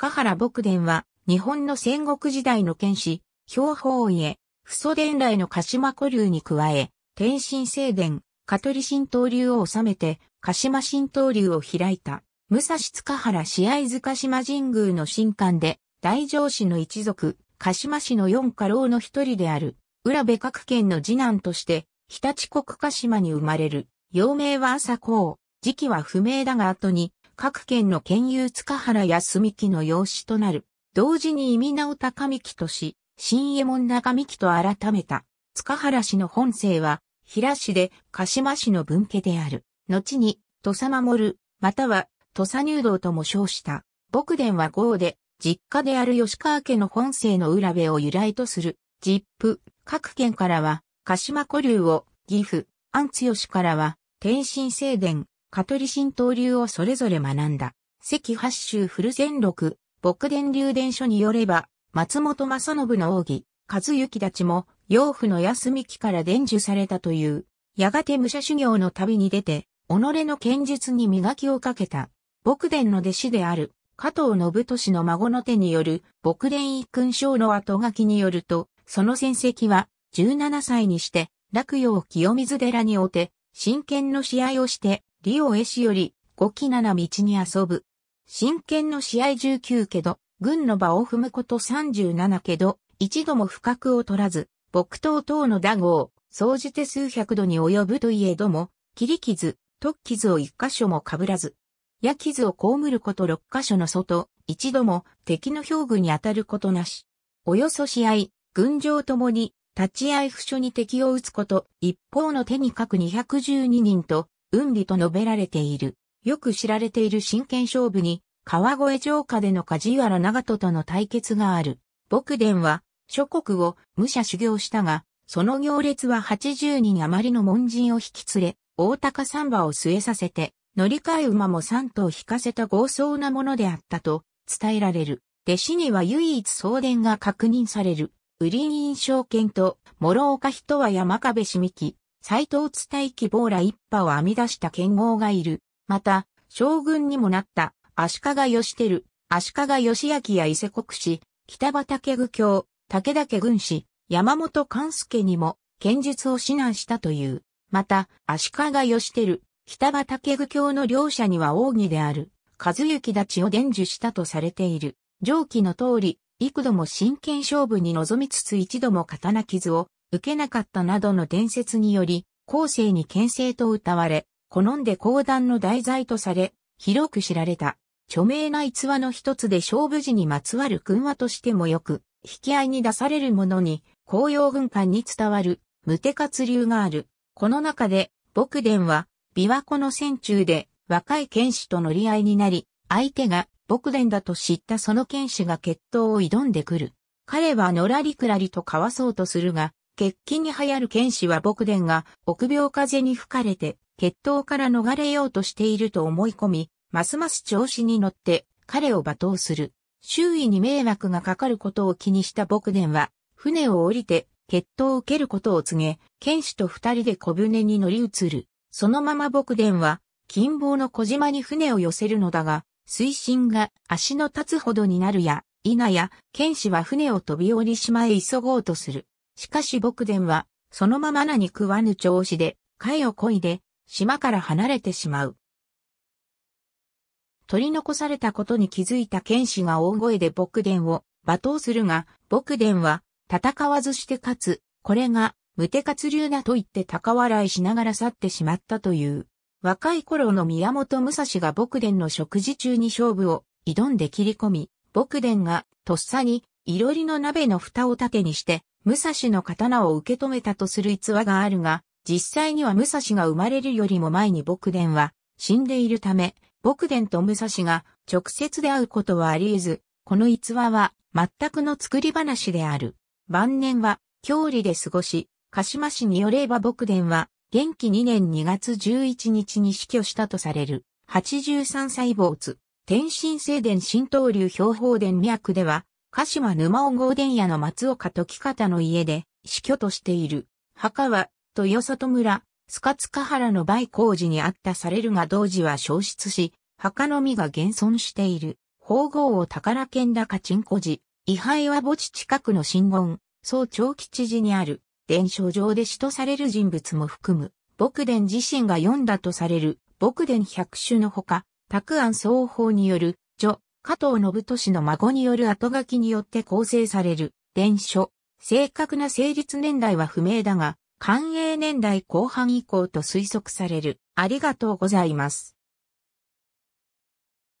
塚原牧伝は、日本の戦国時代の剣士、兵法家、不祖伝来の鹿島古流に加え、天神聖伝、香取神道流を治めて、鹿島神道流を開いた、武蔵塚原試合塚島神宮の神官で、大城氏の一族、鹿島氏の四家老の一人である、浦部各県の次男として、日立国鹿島に生まれる。幼名は朝光、時期は不明だが後に、各県の県有塚原康美木の養子となる。同時に意味名を高幹とし、新右衛門中幹と改めた。塚原氏の本姓は、平氏で鹿島氏の分家である。後に、土佐守、または土佐入道とも称した。牧伝は豪で、実家である吉川家の本姓の浦部を由来とする。実父、各県からは、鹿島古流を、岐阜、安津吉からは、天津聖伝、カトリ神道流をそれぞれ学んだ。赤八州古全六、牧伝流伝書によれば、松本正信の奥義、和幸たちも、養父の休み期から伝授されたという、やがて武者修行の旅に出て、己の剣術に磨きをかけた、牧伝の弟子である、加藤信俊の孫の手による、牧伝一勲章の後書きによると、その戦績は、17歳にして、落葉清水寺におて、真剣の試合をして、リオ絵師より、五期七道に遊ぶ。真剣の試合19けど、軍の場を踏むこと37けど、一度も不覚を取らず、木刀等の打号、総じて数百度に及ぶといえども、切り傷、突傷を一箇所も被らず、矢傷を被ること六箇所の外、一度も敵の兵具に当たることなし。およそ試合、軍上ともに、立ち合い不所に敵を撃つこと、一方の手に書く212人と、運理と述べられている。よく知られている真剣勝負に、川越城下での梶原長門との対決がある。牧伝は、諸国を武者修行したが、その行列は80人余りの門人を引き連れ、大高三馬を据えさせて、乗り換え馬も三頭引かせた豪壮なものであったと伝えられる。弟子には唯一送電が確認される。ウリン印象犬と、諸岡人は山壁しみき、斎藤津大希望ら一派を編み出した剣豪がいる。また、将軍にもなった足利義輝、足利義明や伊勢国氏、北畑具教、武田家軍師、山本勘助にも剣術を指南したという。また、足利義輝、北畑具教の両者には奥義である、和幸立ちを伝授したとされている。上記の通り、幾度も真剣勝負に臨みつつ一度も刀傷を受けなかったなどの伝説により、後世に牽制と謳われ、好んで講談の題材とされ、広く知られた。著名な逸話の一つで勝負時にまつわる訓話としてもよく、引き合いに出されるものに、紅葉軍艦に伝わる、無手活流がある。この中で、牧伝は、琵琶湖の戦中で、若い剣士と乗り合いになり、相手が牧伝だと知ったその剣士が決闘を挑んでくる。彼はのらりくらりとかわそうとするが、決起に流行る剣士は僕伝が臆病風に吹かれて、決闘から逃れようとしていると思い込み、ますます調子に乗って彼を罵倒する。周囲に迷惑がかかることを気にした僕伝は、船を降りて決闘を受けることを告げ、剣士と二人で小舟に乗り移る。そのまま僕伝は、近傍の小島に船を寄せるのだが、水深が足の立つほどになるや、いなや、剣士は船を飛び降り島へ急ごうとする。しかし牧伝は、そのまま何食わぬ調子で、貝を漕いで、島から離れてしまう。取り残されたことに気づいた剣士が大声で牧伝を罵倒するが、牧伝は戦わずして勝つ、これが無手活流だと言って高笑いしながら去ってしまったという。若い頃の宮本武蔵が牧伝の食事中に勝負を挑んで切り込み、牧伝がとっさにいろりの鍋の蓋を盾にして武蔵の刀を受け止めたとする逸話があるが、実際には武蔵が生まれるよりも前に牧伝は死んでいるため、牧伝と武蔵が直接で会うことはあり得ず、この逸話は全くの作り話である。晩年は郷里で過ごし、鹿島市によれば牧伝は、元気2年2月11日に死去したとされる、83歳坊津、天神聖殿新東流標法殿脈では、鹿島沼尾豪伝屋の松岡時方の家で死去としている。墓は、豊里村、スカツカ原の梅工事にあったされるが同時は消失し、墓のみが現存している。宝号を宝剣高鎮古寺。位牌は墓地近くの新言、総長吉寺にある、伝承上で死とされる人物も含む、牧伝自身が読んだとされる、牧伝百種のほか、拓安双方による、加藤信俊の孫による後書きによって構成される伝書。正確な成立年代は不明だが、寛永年代後半以降と推測される。ありがとうございます。